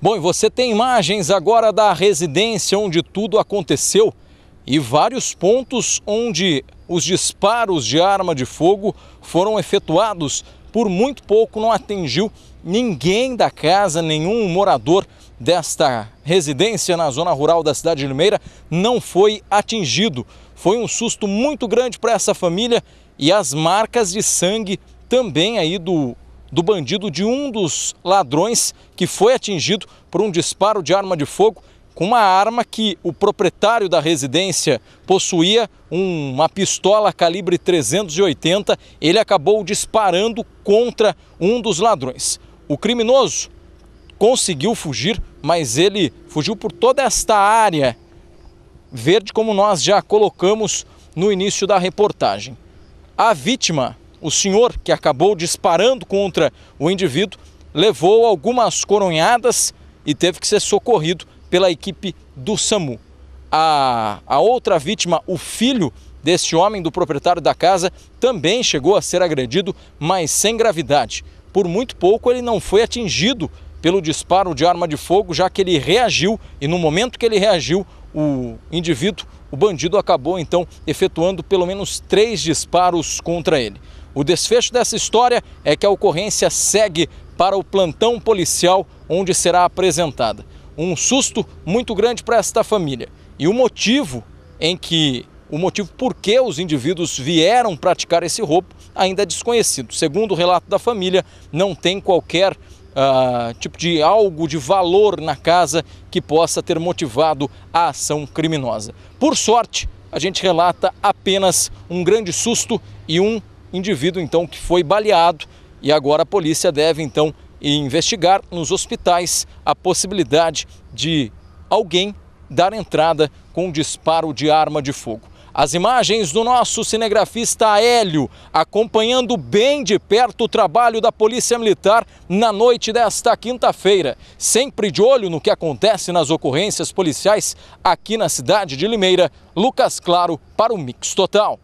Bom, e você tem imagens agora da residência onde tudo aconteceu e vários pontos onde os disparos de arma de fogo foram efetuados. Por muito pouco não atingiu ninguém da casa, nenhum morador desta residência na zona rural da cidade de Limeira não foi atingido. Foi um susto muito grande para essa família e as marcas de sangue também aí do do bandido de um dos ladrões que foi atingido por um disparo de arma de fogo com uma arma que o proprietário da residência possuía, uma pistola calibre 380. Ele acabou disparando contra um dos ladrões. O criminoso conseguiu fugir, mas ele fugiu por toda esta área verde, como nós já colocamos no início da reportagem. A vítima o senhor que acabou disparando contra o indivíduo levou algumas coronhadas e teve que ser socorrido pela equipe do SAMU. A, a outra vítima, o filho deste homem, do proprietário da casa, também chegou a ser agredido, mas sem gravidade. Por muito pouco ele não foi atingido pelo disparo de arma de fogo, já que ele reagiu e no momento que ele reagiu, o indivíduo, o bandido, acabou então efetuando pelo menos três disparos contra ele. O desfecho dessa história é que a ocorrência segue para o plantão policial, onde será apresentada. Um susto muito grande para esta família. E o motivo em que o motivo por que os indivíduos vieram praticar esse roubo ainda é desconhecido. Segundo o relato da família, não tem qualquer uh, tipo de algo de valor na casa que possa ter motivado a ação criminosa. Por sorte, a gente relata apenas um grande susto e um indivíduo então que foi baleado e agora a polícia deve então investigar nos hospitais a possibilidade de alguém dar entrada com um disparo de arma de fogo. As imagens do nosso cinegrafista Hélio, acompanhando bem de perto o trabalho da Polícia Militar na noite desta quinta-feira. Sempre de olho no que acontece nas ocorrências policiais aqui na cidade de Limeira, Lucas Claro para o Mix Total.